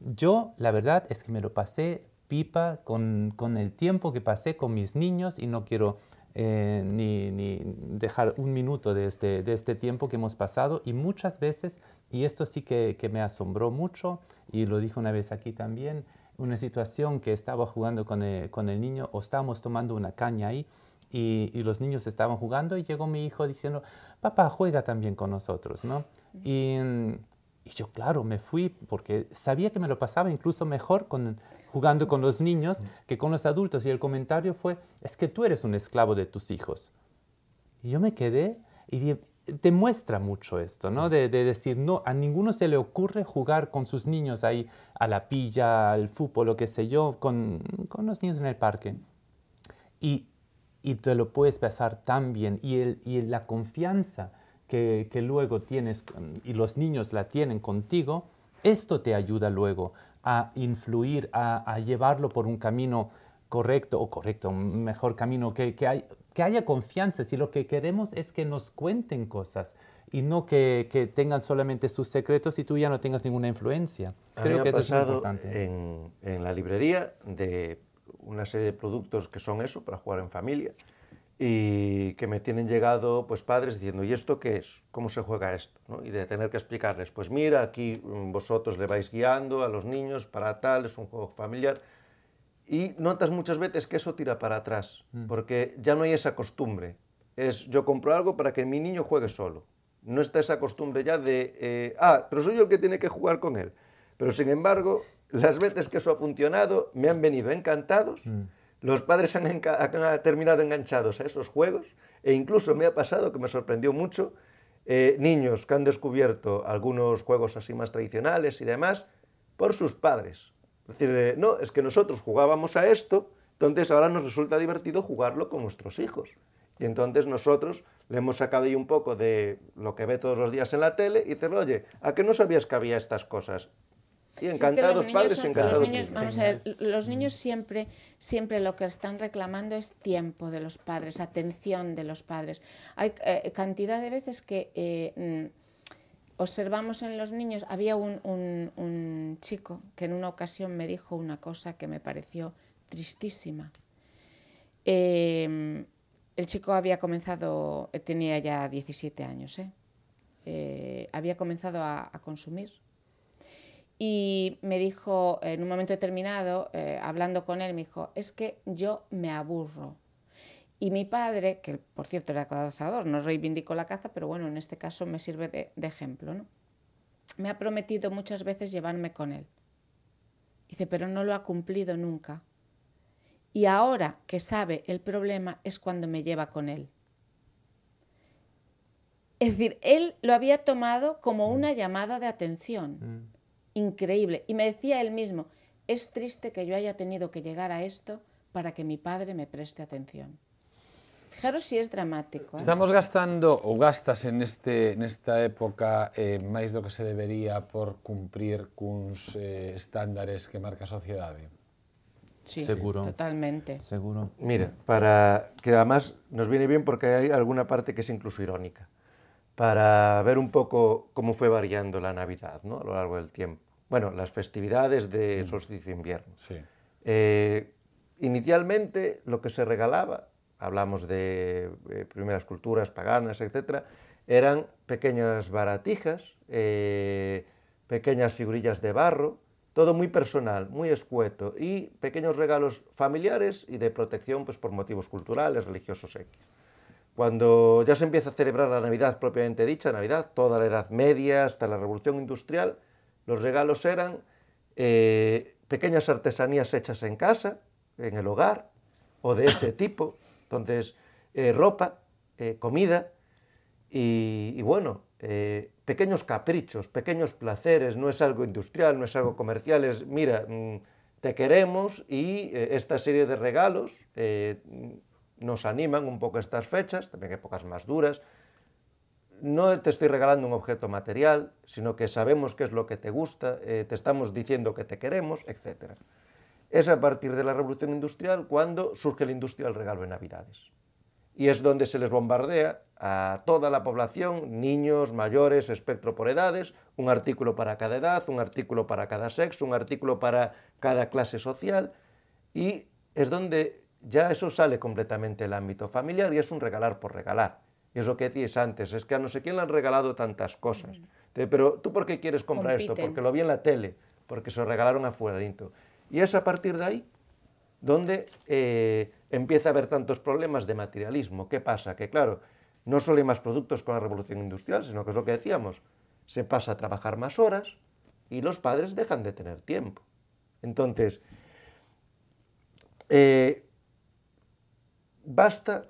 Yo, la verdad es que me lo pasé pipa con, con, el tiempo que pasé con mis niños y no quiero eh, ni, ni, dejar un minuto de este, de este, tiempo que hemos pasado y muchas veces, y esto sí que, que me asombró mucho y lo dije una vez aquí también, una situación que estaba jugando con el, con el, niño o estábamos tomando una caña ahí y, y, los niños estaban jugando y llegó mi hijo diciendo, papá, juega también con nosotros, ¿no? Y, mm, y yo, claro, me fui porque sabía que me lo pasaba incluso mejor con, jugando con los niños que con los adultos. Y el comentario fue, es que tú eres un esclavo de tus hijos. Y yo me quedé y te muestra mucho esto, ¿no? De, de, decir, no, a ninguno se le ocurre jugar con sus niños ahí a la pilla, al fútbol, lo que sé yo, con, los niños en el parque. Y, y, te lo puedes pasar tan bien. Y, el, y la confianza que, que luego tienes y los niños la tienen contigo, esto te ayuda luego a influir, a, llevarlo por un camino correcto o correcto, un mejor camino, que, haya confianza. Si lo que queremos es que nos cuenten cosas, y no que, tengan solamente sus secretos y tú ya no tengas ninguna influencia. Creo que eso es importante. en, la librería de una serie de productos que son eso para jugar en familia y que me tienen llegado pues padres diciendo, ¿y esto qué es? ¿Cómo se juega esto? Y de tener que explicarles, pues mira, aquí mm, vosotros le vais guiando a los niños para tal, es un juego familiar. Y notas muchas veces que eso tira para atrás, mm. porque ya no hay esa costumbre. Es yo compro algo para que mi niño juegue solo. No está esa costumbre ya de, eh, ah, pero soy yo el que tiene que jugar con él. Pero sin embargo, las veces que eso ha funcionado, me han venido encantados. Mm. Los padres han, terminado enganchados a esos juegos e incluso me ha pasado que me sorprendió mucho eh, niños que han descubierto algunos juegos así más tradicionales y demás por sus padres. Es decir, eh, no, es que nosotros jugábamos a esto, entonces ahora nos resulta divertido jugarlo con nuestros hijos. Y entonces nosotros le hemos sacado ahí un poco de lo que ve todos los días en la tele y dice, oye, ¿a qué no sabías que había estas cosas? encantados padres, los niños, vamos los niños siempre, siempre lo que están reclamando es tiempo de los padres, atención de los padres. Hay eh, cantidad de veces que eh, mm, observamos en los niños, había un, chico que en una ocasión me dijo una cosa que me pareció tristísima. Em, el chico había comenzado, eh, tenía ya 17 años, había comenzado a, consumir y me dijo, en un momento determinado, eh, hablando con él, me dijo, es que yo me aburro. Y mi padre, que por cierto era cazador, no reivindicó la caza, pero bueno, en este caso me sirve de, ejemplo, ¿no? Me ha prometido muchas veces llevarme con él. Dice, pero no lo ha cumplido nunca. Y ahora que sabe el problema es cuando me lleva con él. Es decir, él lo había tomado como mm. una llamada de atención. Mm increíble. Y me decía él mismo, es triste que yo haya tenido que llegar a esto para que mi padre me preste atención. Fijaros si es dramático. ¿eh? Estamos gastando o gastas en, este, en esta época eh, más de lo que se debería por cumplir con eh, estándares que marca sociedad. Sí, Seguro. totalmente. Seguro. Mira, para que además nos viene bien porque hay alguna parte que es incluso irónica para ver un poco cómo fue variando la Navidad ¿no? a lo largo del tiempo. Bueno, las festividades de mm. solsticio invierno. Sí. Eh, inicialmente lo que se regalaba, hablamos de eh, primeras culturas paganas, etc., eran pequeñas baratijas, eh, pequeñas figurillas de barro, todo muy personal, muy escueto, y pequeños regalos familiares y de protección pues, por motivos culturales, religiosos. etc. Cuando ya se empieza a celebrar la Navidad propiamente dicha, Navidad, toda la Edad Media, hasta la Revolución Industrial, los regalos eran eh, pequeñas artesanías hechas en casa, en el hogar, o de ese tipo. Entonces, eh, ropa, eh, comida y bueno, pequeños caprichos, pequeños placeres, no es algo industrial, no es algo comercial, es, mira, mm, te queremos y esta serie de regalos nos animan un poco estas fechas, también épocas más duras. No te estoy regalando un objeto material, sino que sabemos qué es lo que te gusta, eh, te estamos diciendo que te queremos, etc. Es a partir de la Revolución Industrial cuando surge el industrial regalo de Navidades. Y es donde se les bombardea a toda la población, niños, mayores, espectro por edades, un artículo para cada edad, un artículo para cada sexo, un artículo para cada clase social, y es donde ya eso sale completamente del ámbito familiar y es un regalar por regalar. Y es lo que decías antes, es que a no sé quién le han regalado tantas cosas. Pero tú por qué quieres comprar esto? Porque lo vi en la tele, porque se lo regalaron a Y es a partir de ahí donde eh, empieza a haber tantos problemas de materialismo. ¿Qué pasa? Que claro, no solo hay más productos con la revolución industrial, sino que es lo que decíamos, se pasa a trabajar más horas y los padres dejan de tener tiempo. Entonces, eh, Basta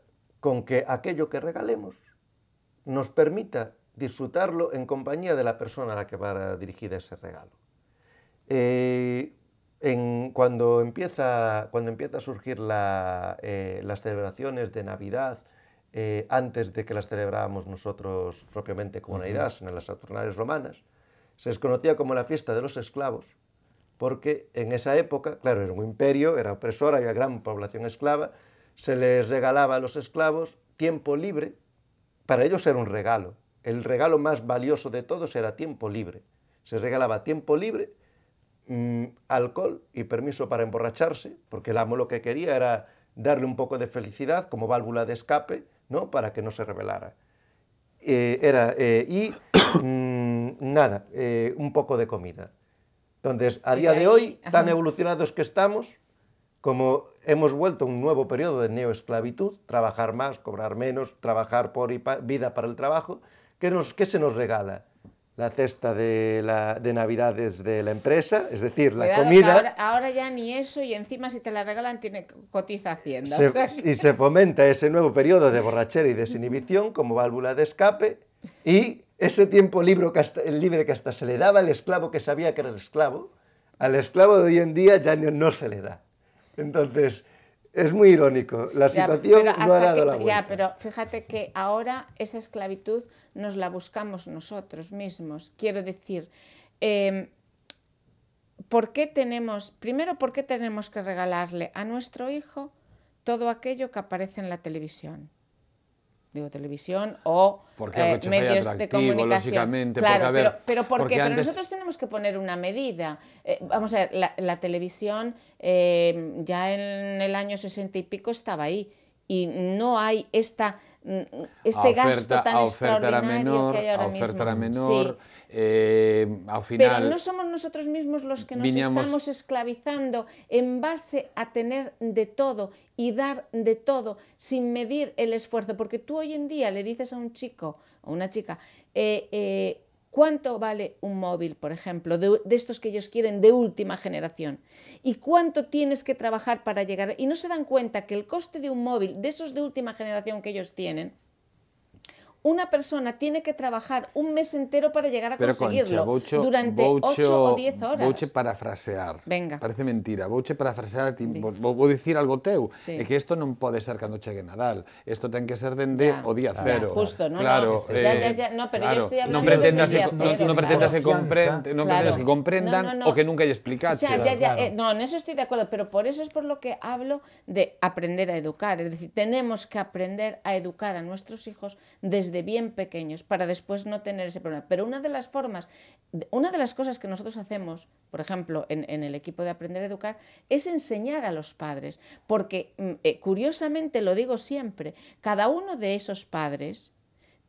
con que aquello que regalemos nos permita disfrutarlo en compañía de la persona a la que va dirigida ese regalo. Eh, cuando, empieza, a surgir eh, las celebraciones de Navidad, eh, antes de que las celebrábamos nosotros propiamente como Navidad, en las Saturnales romanas, se les conocía como la fiesta de los esclavos, porque en esa época, claro, era un imperio, era opresor, había gran población esclava, se les regalaba a los esclavos tiempo libre, para ellos era un regalo, el regalo más valioso de todos era tiempo libre. Se regalaba tiempo libre, mm, alcohol y permiso para emborracharse, porque el amo lo que quería era darle un poco de felicidad como válvula de escape, ¿no? Para que no se rebelara. Eh, era, eh, y mm, nada, eh, un poco de comida. Entonces, a día de hoy, tan evolucionados que estamos, como hemos vuelto a un nuevo periodo de neoesclavitud, trabajar más, cobrar menos, trabajar por vida para el trabajo, ¿qué, nos, se nos regala? La cesta de, Navidades de la empresa, es decir, la comida. Ahora, ya ni eso, y encima si te la regalan, tiene cotiza Hacienda. Y se fomenta ese nuevo periodo de borrachera y desinhibición como válvula de escape, y ese tiempo libre que hasta, libre que hasta se le daba al esclavo que sabía que era el esclavo, al esclavo de hoy en día ya no se le da. Entonces, es muy irónico. La situación no ha dado la vuelta. pero fíjate que ahora esa esclavitud nos la buscamos nosotros mismos. Quiero decir, em, ¿por qué tenemos, primero, por qué tenemos que regalarle a nuestro hijo todo aquello que aparece en la televisión? digo televisión o eh, medios de comunicación. Claro, porque, pero, porque, nosotros tenemos que poner una medida. Eh, vamos a ver, la, televisión eh, ya en el año sesenta y pico estaba ahí y no hay esta este gasto tan extraordinario menor, que menor, eh, final, Pero no somos nosotros mismos los que nos estamos esclavizando en base a tener de todo y dar de todo sin medir el esfuerzo. Porque tú hoy en día le dices a un chico o una chica, eh, eh, ¿Cuánto vale un móvil, por ejemplo, de, estos que ellos quieren de última generación? ¿Y cuánto tienes que trabajar para llegar? Y no se dan cuenta que el coste de un móvil, de esos de última generación que ellos tienen, una persona tiene que trabajar un mes entero para llegar a conseguirlo durante ocho 8 o 10 horas. Bouche parafrasear. Venga. Parece mentira. boche parafrasear, voy a vou algo teu, que esto no puede ser cuando chegue Nadal, esto tiene que ser dende o día cero. no, claro, no, pretendas, no, que comprendan, no pretendas que comprendan o que nunca hay explicado. Eh, no, en eso estoy de acuerdo, pero por eso es por lo que hablo de aprender a educar, es decir, tenemos que aprender a educar a nuestros hijos desde de bien pequeños para después no tener ese problema. Pero una de las formas, una de las cosas que nosotros hacemos, por ejemplo, en, el equipo de Aprender a Educar, es enseñar a los padres, porque mm, eh, curiosamente, lo digo siempre, cada uno de esos padres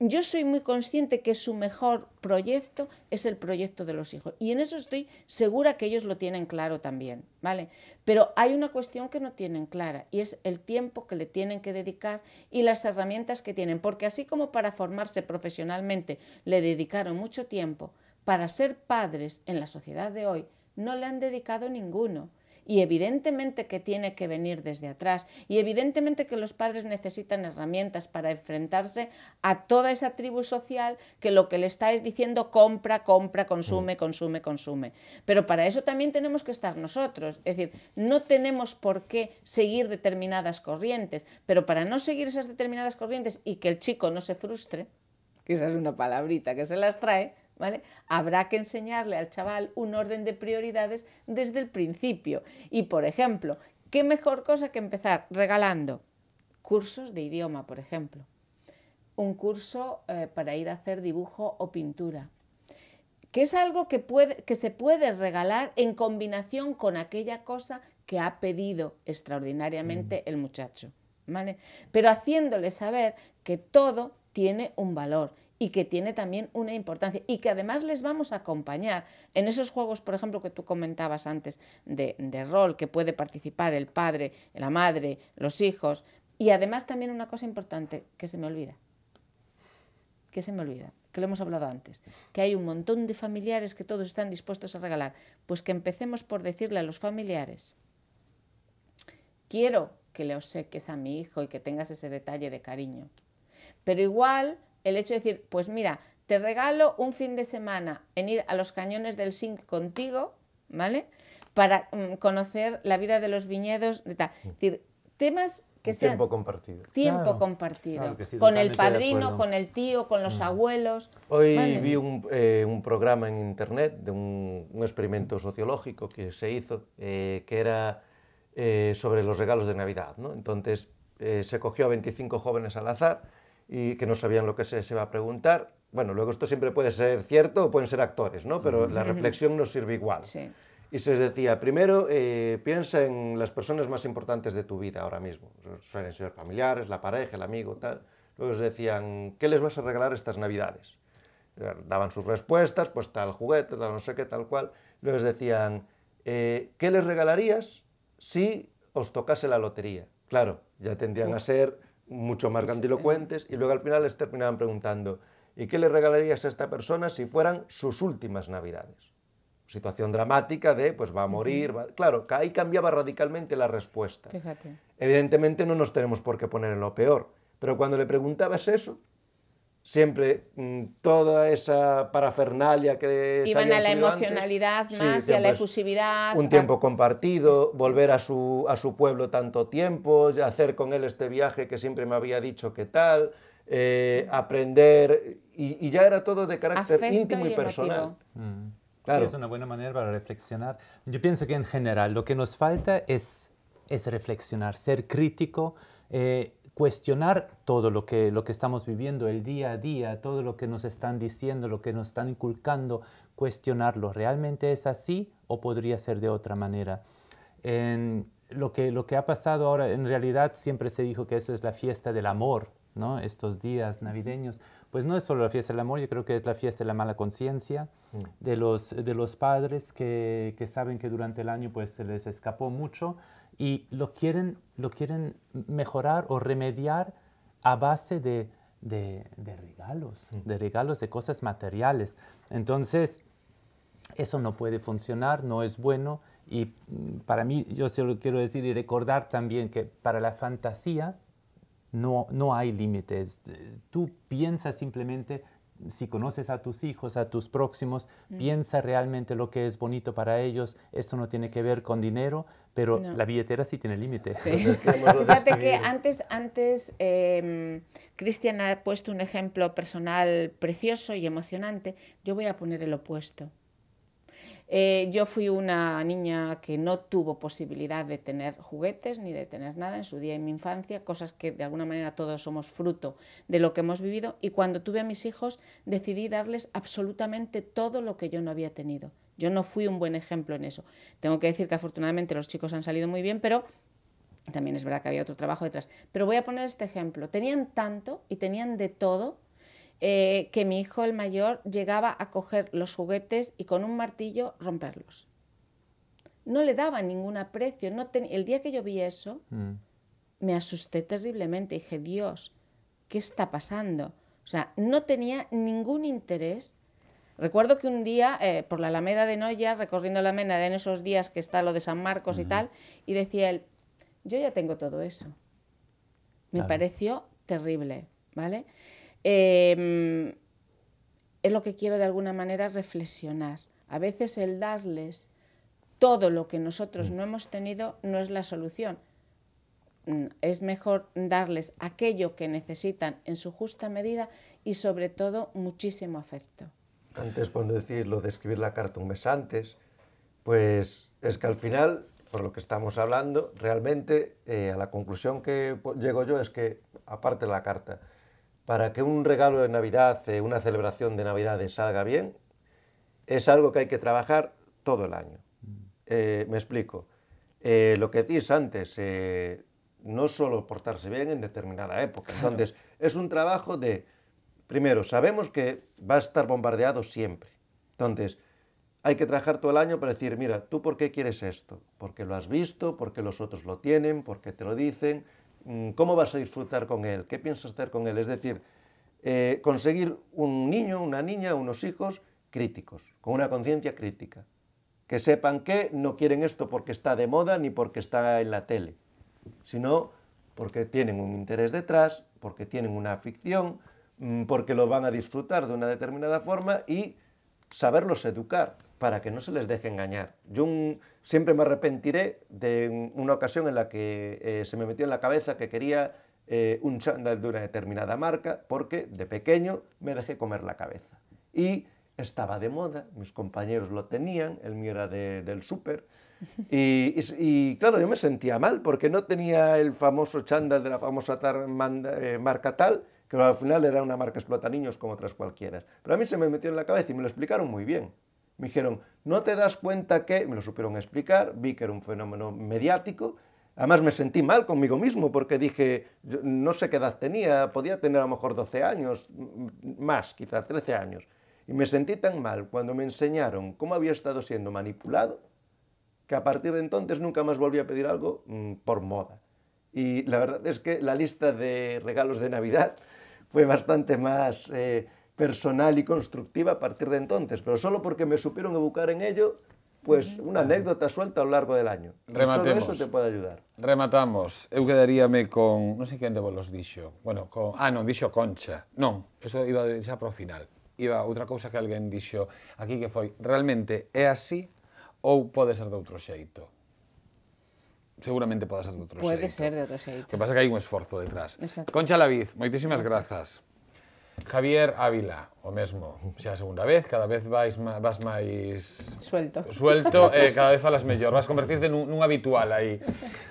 yo soy muy consciente que su mejor proyecto es el proyecto de los hijos. Y en eso estoy segura que ellos lo tienen claro también, ¿vale? Pero hay una cuestión que no tienen clara y es el tiempo que le tienen que dedicar y las herramientas que tienen. Porque así como para formarse profesionalmente le dedicaron mucho tiempo, para ser padres en la sociedad de hoy no le han dedicado ninguno y evidentemente que tiene que venir desde atrás y evidentemente que los padres necesitan herramientas para enfrentarse a toda esa tribu social que lo que le está es diciendo compra, compra, consume, mm. consume, consume. Pero para eso también tenemos que estar nosotros, es decir, no tenemos por qué seguir determinadas corrientes, pero para no seguir esas determinadas corrientes y que el chico no se frustre, que esa es una palabrita que se las trae, Habrá que enseñarle al chaval un orden de prioridades desde el principio. Y, por ejemplo, ¿qué mejor cosa que empezar regalando cursos de idioma, por ejemplo? Un curso eh, para ir a hacer dibujo o pintura, que es algo que, puede, que se puede regalar en combinación con aquella cosa que ha pedido extraordinariamente mm. el muchacho. Pero haciéndole saber que todo tiene un valor y que tiene también una importancia y que además les vamos a acompañar en esos juegos, por ejemplo, que tú comentabas antes de, rol, que puede participar el padre, la madre, los hijos y además también una cosa importante que se me olvida, que se me olvida, que lo hemos hablado antes, que hay un montón de familiares que todos están dispuestos a regalar, pues que empecemos por decirle a los familiares, quiero que le es a mi hijo y que tengas ese detalle de cariño, pero igual el hecho de decir, pues mira, te regalo un fin de semana en ir a los cañones del zinc contigo, ¿vale? Para mm, conocer la vida de los viñedos, de tal. Es mm. decir, temas que sean... Tiempo compartido. Tiempo compartido. con el padrino, con el tío, con los mm. abuelos. Hoy vi eh, un, programa en internet de un, experimento sociológico que se hizo, eh, que era eh, sobre los regalos de Navidad, ¿no? Entonces se cogió a 25 jóvenes al azar y que no sabían lo que se, se, va a preguntar. Bueno, luego esto siempre puede ser cierto o pueden ser actores, ¿no? Pero la reflexión nos sirve igual. Sí. Y se les decía, primero eh, piensa en las personas más importantes de tu vida ahora mismo. Suelen ser familiares, la pareja, el amigo, tal. Luego les decían, ¿qué les vas a regalar estas navidades? Daban sus respuestas, pues tal juguete, tal no sé qué, tal cual. Luego les decían, eh, ¿qué les regalarías si os tocase la lotería? Claro, ya tendrían a ser mucho más pues grandilocuentes, y ¿eh? luego al final les terminaban preguntando, ¿y qué le regalarías a esta persona si fueran sus últimas navidades? Situación dramática de, pues va a morir, claro, ahí cambiaba radicalmente la respuesta. Evidentemente no nos tenemos por qué poner en lo peor, pero cuando le preguntabas eso, siempre mm, toda esa parafernalia que iban a la emocionalidad más y a la efusividad un tiempo compartido volver a su pueblo tanto tiempo hacer con él este viaje que siempre me había dicho que tal eh, aprender y, ya era todo de carácter íntimo y, personal mm. claro es una buena manera para reflexionar yo pienso que en general lo que nos falta es es reflexionar ser crítico eh, cuestionar todo lo que, lo que estamos viviendo, el día a día, todo lo que nos están diciendo, lo que nos están inculcando, cuestionarlo. ¿Realmente es así o podría ser de otra manera? lo, que, lo que ha pasado ahora, en realidad siempre se dijo que eso es la fiesta del amor, ¿no? estos días navideños. Pues no es solo la fiesta del amor, yo creo que es la fiesta de la mala conciencia, mm. de, los, padres que, que saben que durante el año pues, se les escapó mucho y lo quieren, lo quieren mejorar o remediar a base de, regalos, de regalos de cosas materiales. Entonces, eso no puede funcionar, no es bueno. Y mm, para mí, yo solo quiero decir y recordar también que para la fantasía no, hay límites. Tú piensas simplemente, si conoces a tus hijos, a tus próximos, piensa realmente lo que es bonito para ellos. Eso no tiene que ver con dinero, pero la billetera sí tiene límites. Fíjate que antes, antes em, Cristian ha puesto un ejemplo personal precioso y emocionante, yo voy a poner el opuesto. Eh, yo fui una niña que no tuvo posibilidad de tener juguetes ni de tener nada en su día en mi infancia, cosas que de alguna manera todos somos fruto de lo que hemos vivido y cuando tuve a mis hijos decidí darles absolutamente todo lo que yo no había tenido. Yo no fui un buen ejemplo en eso. Tengo que decir que afortunadamente los chicos han salido muy bien, pero también es verdad que había otro trabajo detrás. Pero voy a poner este ejemplo. Tenían tanto y tenían de todo eh, que mi hijo el mayor llegaba a coger los juguetes y con un martillo romperlos. No le daba ningún aprecio. El día que yo vi eso, mm. me asusté terriblemente. Dije, Dios, ¿qué está pasando? O sea, no tenía ningún interés Recuerdo que un día, eh, por la Alameda de Noya, recorriendo la Alameda en esos días que está lo de San Marcos y tal, y decía él, yo ya tengo todo eso. Me pareció terrible, ¿vale? Em, es lo que quiero de alguna manera reflexionar. A veces el darles todo lo que nosotros mm. no hemos tenido no es la solución. Mm, es mejor darles aquello que necesitan en su justa medida y sobre todo muchísimo afecto antes cuando decís lo de escribir la carta un mes antes, pues es que al final, por lo que estamos hablando, realmente eh, a la conclusión que pues, llego yo es que, aparte de la carta, para que un regalo de Navidad, eh, una celebración de Navidades salga bien, es algo que hay que trabajar todo el año. Mm. Eh, me explico. lo que decís antes, no solo portarse bien en determinada época. Entonces, es un trabajo de Primero, sabemos que va a estar bombardeado siempre. Entonces, hay que trabajar todo el año para decir, mira, ¿tú por qué quieres esto? Porque lo has visto, porque los otros lo tienen, porque te lo dicen, mm, ¿cómo vas a disfrutar con él? ¿Qué piensas hacer con él? Es decir, eh, conseguir un niño, una niña, unos hijos críticos, con una conciencia crítica, que sepan que no quieren esto porque está de moda ni porque está en la tele, sino porque tienen un interés detrás, porque tienen una afición, Mm, porque lo van a disfrutar de una determinada forma y saberlos educar para que no se les deje engañar. Yo mm, siempre me arrepentiré de mm, una ocasión en la que eh, se me metió en la cabeza que quería eh, un chándal de una determinada marca porque de pequeño me dejé comer la cabeza. Y estaba de moda, mis compañeros lo tenían, el mío era del súper. Y, claro, yo me sentía mal porque no tenía el famoso chándal de la famosa eh, marca tal, que al final era una marca explota niños como otras cualquiera. Pero a mí se me metió en la cabeza y me lo explicaron muy bien. Me dijeron, no te das cuenta que, me lo supieron explicar, vi que era un fenómeno mediático, además me sentí mal conmigo mismo porque dije, no sé qué edad tenía, podía tener a lo mejor 12 años, mm, más, quizás 13 años. Y me sentí tan mal cuando me enseñaron cómo había estado siendo manipulado, que a partir de entonces nunca más volví a pedir algo mm, por moda. Y la verdad es que la lista de regalos de Navidad foi bastante máis eh, personal e constructiva a partir de entonces, pero solo porque me supieron educar en ello, pues una anécdota suelta a lo largo del año. Rematemos. Solo eso te pode ayudar. Rematamos. Eu quedaríame con, non sei sé quen vos los dixo. Bueno, con, ah, non, dixo Concha. Non, eso iba de deixar para o final. Iba outra cousa que alguén dixo aquí que foi, realmente é así ou pode ser de outro xeito? seguramente puede ser de otro sitio. Puede ser de otro sitio. Lo que pasa que hay un esfuerzo detrás. Concha Laviz, muchísimas gracias. Javier Ávila, o mesmo, xa a segunda vez, cada vez vais má, vas máis suelto. Suelto eh, cada vez falas mellor, vas convertirte nun, nun habitual aí.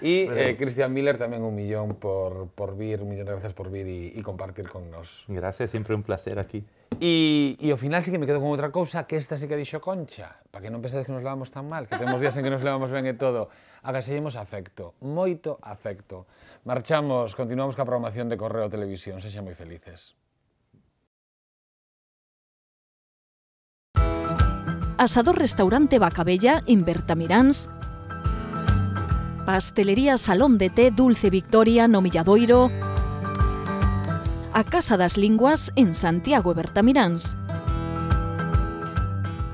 E eh, Cristian Miller tamén un millón por por vir, un millón de grazas por vir e, e compartir con nós. Gracias, sempre un placer aquí. E, e ao final sí que me quedo con outra cousa que esta sí que dixo Concha, para que non pensades que nos levamos tan mal, que temos días en que nos levamos ben e todo. Agasellemos afecto, moito afecto. Marchamos, continuamos ca programación de Correo Televisión, sexa moi felices. Asador Restaurante Bacabella en Bertamiráns, Pastelería Salón de Té Dulce Victoria no Milladoiro, a Casa das Linguas en Santiago e Bertamiráns,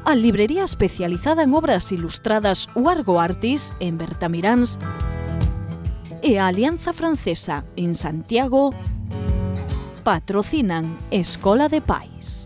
a librería especializada en obras ilustradas Uargo Artis en Bertamiráns e a Alianza Francesa en Santiago patrocinan Escola de País.